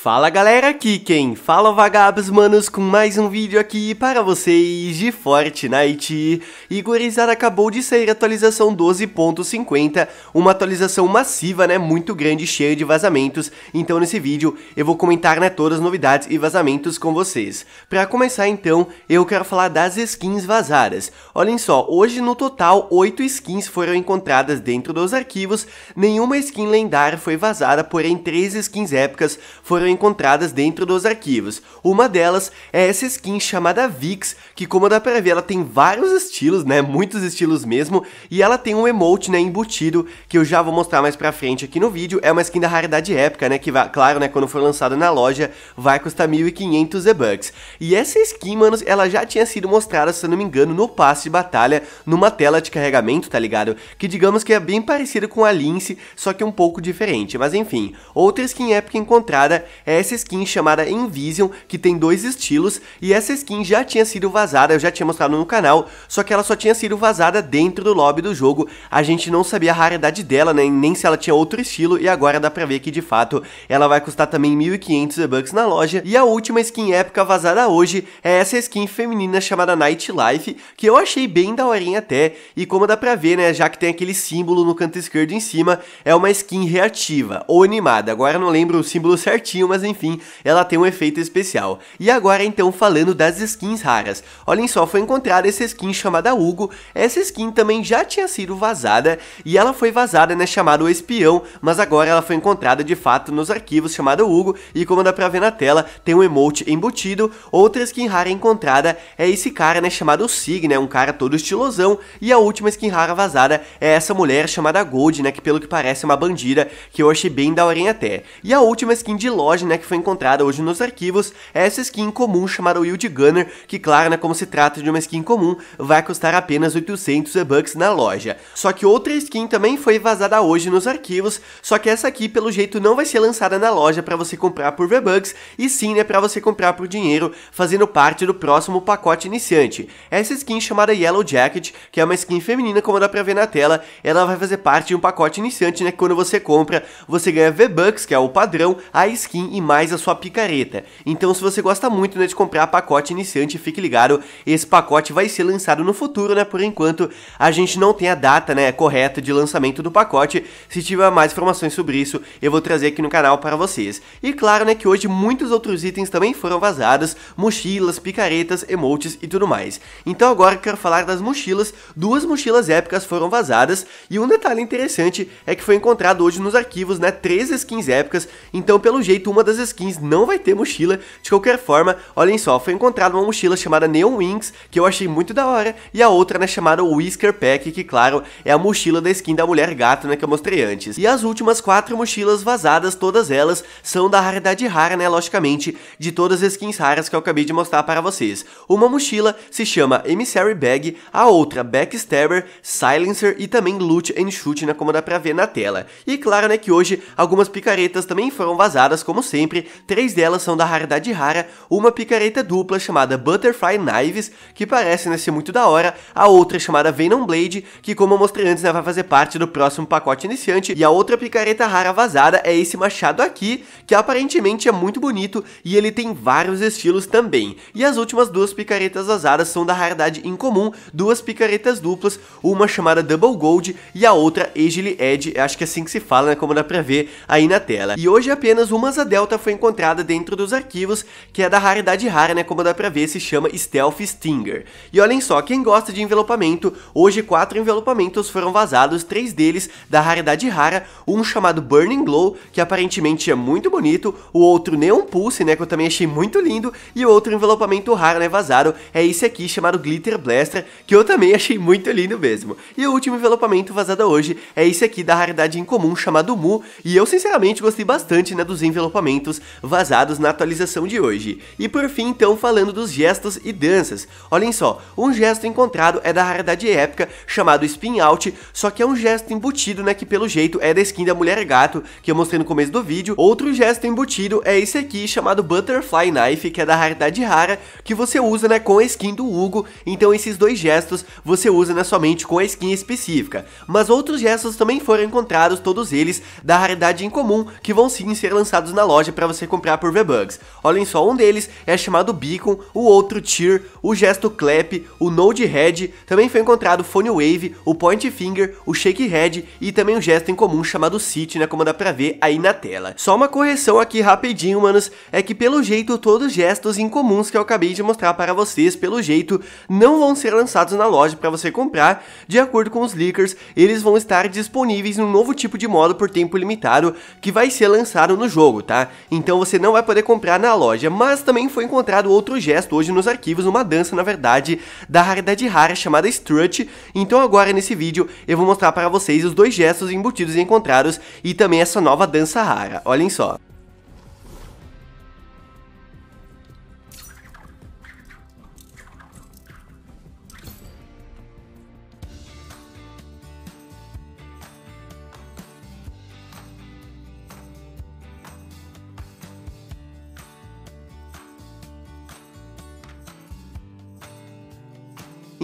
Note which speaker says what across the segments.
Speaker 1: Fala galera, aqui quem fala é vagabos manos com mais um vídeo aqui para vocês de Fortnite. E acabou de sair a atualização 12.50, uma atualização massiva, né, muito grande, cheia de vazamentos. Então nesse vídeo eu vou comentar, né, todas as novidades e vazamentos com vocês. Para começar então, eu quero falar das skins vazadas. Olhem só, hoje no total 8 skins foram encontradas dentro dos arquivos, nenhuma skin lendária foi vazada, porém 3 skins épicas foram encontradas dentro dos arquivos. Uma delas é essa skin chamada Vix, que como dá pra ver, ela tem vários estilos, né? Muitos estilos mesmo, e ela tem um emote, né, embutido, que eu já vou mostrar mais pra frente aqui no vídeo. É uma skin da raridade épica, né, que vai, claro, né, quando for lançada na loja, vai custar 1.500 V-Bucks. E essa skin, manos, ela já tinha sido mostrada, se eu não me engano, no passe de batalha, numa tela de carregamento, tá ligado? Que digamos que é bem parecido com a Lince, só que um pouco diferente, mas enfim. Outra skin épica encontrada é essa skin chamada Invision, que tem dois estilos, e essa skin já tinha sido vazada, eu já tinha mostrado no canal, só que ela só tinha sido vazada dentro do lobby do jogo, a gente não sabia a raridade dela, né, nem se ela tinha outro estilo, e agora dá pra ver que de fato ela vai custar também 1.500 V-Bucks na loja, e a última skin épica vazada hoje é essa skin feminina chamada Nightlife, que eu achei bem daorinha até, e como dá pra ver, né, já que tem aquele símbolo no canto esquerdo em cima, é uma skin reativa, ou animada, agora eu não lembro o símbolo certinho, mas mas enfim, ela tem um efeito especial. E agora então falando das skins raras. Olhem só, foi encontrada essa skin chamada Hugo, essa skin também já tinha sido vazada, e ela foi vazada, né, chamada O Espião, mas agora ela foi encontrada de fato nos arquivos chamada Hugo, e como dá pra ver na tela, tem um emote embutido, outra skin rara encontrada é esse cara, né, chamado Sig, né, um cara todo estilosão, e a última skin rara vazada é essa mulher chamada Gold, né, que pelo que parece é uma bandida, que eu achei bem daorinha até. E a última skin de loja, né, que foi encontrada hoje nos arquivos, é essa skin comum chamada Wild Gunner, que claro, né, como se trata de uma skin comum, vai custar apenas 800 e-bucks na loja. Só que outra skin também foi vazada hoje nos arquivos, só que essa aqui pelo jeito não vai ser lançada na loja para você comprar por V-Bucks, e sim, né, para você comprar por dinheiro, fazendo parte do próximo pacote iniciante. Essa skin chamada Yellow Jacket, que é uma skin feminina, como dá pra ver na tela, ela vai fazer parte de um pacote iniciante, né, que quando você compra, você ganha V-Bucks, que é o padrão, a skin e mais a sua picareta. Então se você gosta muito né, de comprar pacote iniciante, fique ligado, esse pacote vai ser lançado no futuro, né? Por enquanto a gente não tem a data né, correta de lançamento do pacote. Se tiver mais informações sobre isso, eu vou trazer aqui no canal para vocês. E claro né, que hoje muitos outros itens também foram vazados, mochilas, picaretas, emotes e tudo mais. Então agora eu quero falar das mochilas, duas mochilas épicas foram vazadas e um detalhe interessante é que foi encontrado hoje nos arquivos né, três skins épicas, então pelo jeito uma uma das skins não vai ter mochila. De qualquer forma, olhem só, foi encontrada uma mochila chamada Neon Wings, que eu achei muito da hora, e a outra, né, chamada Whisker Pack, que claro, é a mochila da skin da Mulher Gato, né, que eu mostrei antes. E as últimas quatro mochilas vazadas, todas elas, são da raridade rara, né, logicamente, de todas as skins raras que eu acabei de mostrar para vocês. Uma mochila se chama Emissary Bag, a outra Backstabber, Silencer e também Loot and Shoot, né, como dá pra ver na tela. E claro, né, que hoje algumas picaretas também foram vazadas, como sempre, três delas são da raridade rara, uma picareta dupla chamada Butterfly Knives, que parece né, ser muito da hora, a outra é chamada Venom Blade, que como eu mostrei antes né, vai fazer parte do próximo pacote iniciante, e a outra picareta rara vazada é esse machado aqui, que aparentemente é muito bonito e ele tem vários estilos também. E as últimas duas picaretas vazadas são da raridade incomum, duas picaretas duplas, uma chamada Double Gold e a outra Agile Edge, acho que é assim que se fala, né, como dá pra ver aí na tela. E hoje apenas uma Zadel Delta foi encontrada dentro dos arquivos, que é da raridade rara, né, como dá pra ver, se chama Stealth Stinger. E olhem só, quem gosta de envelopamento, hoje quatro envelopamentos foram vazados, três deles da raridade rara, um chamado Burning Glow, que aparentemente é muito bonito, o outro Neon Pulse, né, que eu também achei muito lindo, e o outro envelopamento raro, né, vazado, é esse aqui chamado Glitter Blaster, que eu também achei muito lindo mesmo. E o último envelopamento vazado hoje é esse aqui da raridade incomum chamado Mu, e eu sinceramente gostei bastante, né, dos envelopamentos vazados na atualização de hoje. E por fim, então, falando dos gestos e danças. Olhem só, um gesto encontrado é da raridade épica chamado Spin Out, só que é um gesto embutido, né, que pelo jeito é da skin da Mulher Gato, que eu mostrei no começo do vídeo. Outro gesto embutido é esse aqui, chamado Butterfly Knife, que é da raridade rara, que você usa, né, com a skin do Hugo. Então esses dois gestos você usa, né, somente com a skin específica. Mas outros gestos também foram encontrados, todos eles, da raridade comum que vão sim ser lançados na loja loja para você comprar por V-Bucks. Olhem só, um deles é chamado Beacon, o outro Tear, o Gesto Clap, o Node Head, também foi encontrado Phone Wave, o Point Finger, o Shake Head e também um gesto em comum chamado Sit, né, como dá pra ver aí na tela. Só uma correção aqui rapidinho, manos, é que pelo jeito todos os gestos incomuns que eu acabei de mostrar para vocês, pelo jeito, não vão ser lançados na loja para você comprar, de acordo com os leakers, eles vão estar disponíveis num novo tipo de modo por tempo limitado que vai ser lançado no jogo, tá? Então você não vai poder comprar na loja, mas também foi encontrado outro gesto hoje nos arquivos, uma dança, na verdade, da raridade rara chamada Strut. Então agora nesse vídeo eu vou mostrar para vocês os dois gestos embutidos e encontrados e também essa nova dança rara. Olhem só.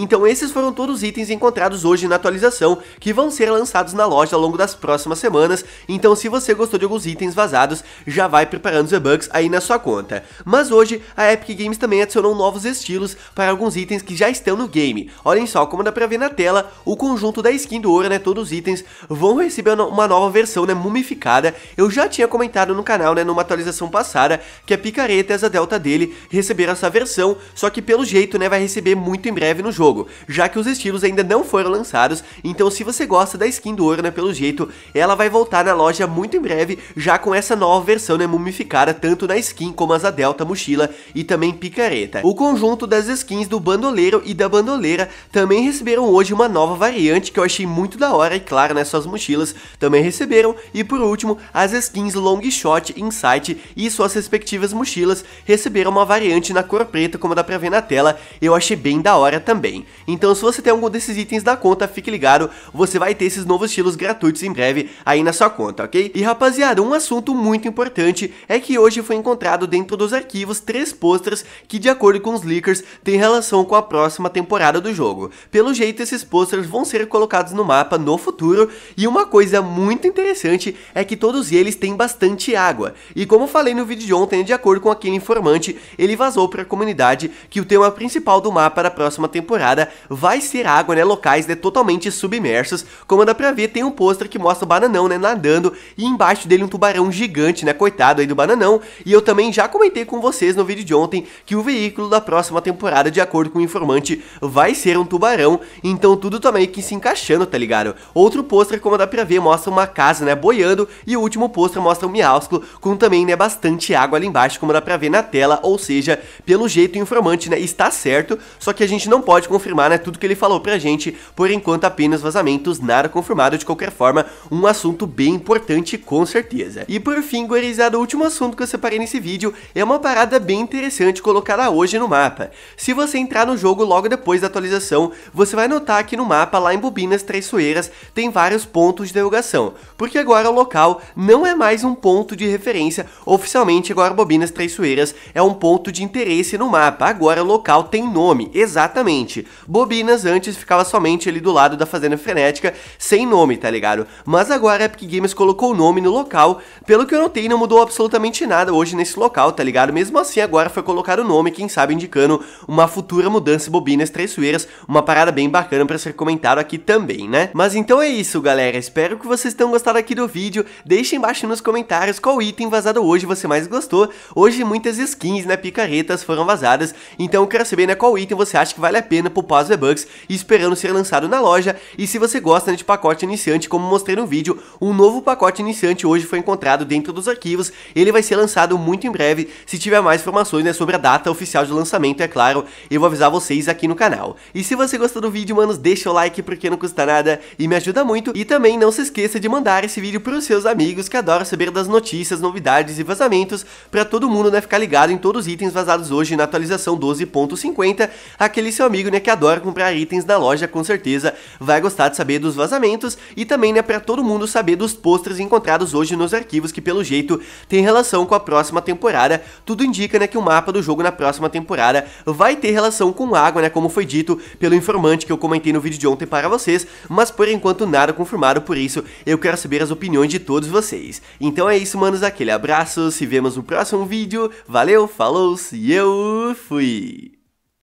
Speaker 1: Então esses foram todos os itens encontrados hoje na atualização, que vão ser lançados na loja ao longo das próximas semanas, então se você gostou de alguns itens vazados, já vai preparando os e-bugs aí na sua conta. Mas hoje, a Epic Games também adicionou novos estilos para alguns itens que já estão no game. Olhem só, como dá pra ver na tela, o conjunto da skin do ouro, né, todos os itens vão receber uma nova versão, né, mumificada. Eu já tinha comentado no canal, né, numa atualização passada, que a picareta e a delta dele receberam essa versão, só que pelo jeito, né, vai receber muito em breve no jogo jogo, já que os estilos ainda não foram lançados, então se você gosta da skin do ouro, né, pelo jeito, ela vai voltar na loja muito em breve, já com essa nova versão, né, mumificada, tanto na skin como as a delta, mochila e também picareta. O conjunto das skins do bandoleiro e da bandoleira também receberam hoje uma nova variante que eu achei muito da hora e claro, né, suas mochilas também receberam e por último, as skins long shot, insight e suas respectivas mochilas receberam uma variante na cor preta como dá pra ver na tela, eu achei bem da hora também. Então se você tem algum desses itens da conta, fique ligado, você vai ter esses novos estilos gratuitos em breve aí na sua conta, ok? E rapaziada, um assunto muito importante é que hoje foi encontrado dentro dos arquivos três posters que de acordo com os leakers têm relação com a próxima temporada do jogo. Pelo jeito esses posters vão ser colocados no mapa no futuro e uma coisa muito interessante é que todos eles têm bastante água. E como falei no vídeo de ontem, de acordo com aquele informante, ele vazou para a comunidade que o tema principal do mapa da próxima temporada temporada vai ser água, né? Locais né, totalmente submersos. Como dá pra ver, tem um pôster que mostra o Bananão, né? Nadando e embaixo dele um tubarão gigante, né? Coitado aí do Bananão. E eu também já comentei com vocês no vídeo de ontem que o veículo da próxima temporada, de acordo com o informante, vai ser um tubarão. Então tudo também tá que se encaixando, tá ligado? Outro pôster, como dá pra ver, mostra uma casa, né? Boiando. E o último pôster mostra um miáusculo com também, né? Bastante água ali embaixo, como dá pra ver na tela. Ou seja, pelo jeito o informante, né? Está certo, só que a gente não pode confirmar né, tudo que ele falou pra gente, por enquanto apenas vazamentos, nada confirmado de qualquer forma, um assunto bem importante com certeza. E por fim, gurizada, o último assunto que eu separei nesse vídeo é uma parada bem interessante colocada hoje no mapa. Se você entrar no jogo logo depois da atualização, você vai notar que no mapa lá em Bobinas Traiçoeiras tem vários pontos de derrogação, porque agora o local não é mais um ponto de referência, oficialmente agora Bobinas Traiçoeiras é um ponto de interesse no mapa, agora o local tem nome, exatamente. Bobinas antes ficava somente ali do lado da Fazenda Frenética, sem nome, tá ligado? Mas agora a Epic Games colocou o nome no local, pelo que eu notei não mudou absolutamente nada hoje nesse local, tá ligado? Mesmo assim agora foi colocar o nome, quem sabe indicando uma futura mudança Bobinas Traiçoeiras, uma parada bem bacana para ser comentado aqui também, né? Mas então é isso, galera, espero que vocês tenham gostado aqui do vídeo, deixem embaixo nos comentários qual item vazado hoje você mais gostou, hoje muitas skins, né, picaretas foram vazadas, então eu quero saber, né, qual item você acha que vale a pena poupar as V-Bucks esperando ser lançado na loja. E se você gosta né, de pacote iniciante, como mostrei no vídeo, um novo pacote iniciante hoje foi encontrado dentro dos arquivos. Ele vai ser lançado muito em breve. Se tiver mais informações né, sobre a data oficial de lançamento, é claro, eu vou avisar vocês aqui no canal. E se você gostou do vídeo, manos, deixa o like porque não custa nada e me ajuda muito. E também não se esqueça de mandar esse vídeo para os seus amigos que adoram saber das notícias, novidades e vazamentos para todo mundo né, ficar ligado em todos os itens vazados hoje na atualização 12.50. Aquele seu amigo né, que adora comprar itens da loja com certeza vai gostar de saber dos vazamentos e também né para todo mundo saber dos posters encontrados hoje nos arquivos que pelo jeito tem relação com a próxima temporada. Tudo indica né que o mapa do jogo na próxima temporada vai ter relação com água, né, como foi dito pelo informante que eu comentei no vídeo de ontem para vocês, mas por enquanto nada confirmado, por isso eu quero saber as opiniões de todos vocês. Então é isso, manos, aquele abraço, se vemos no próximo vídeo. Valeu, falou, e eu fui!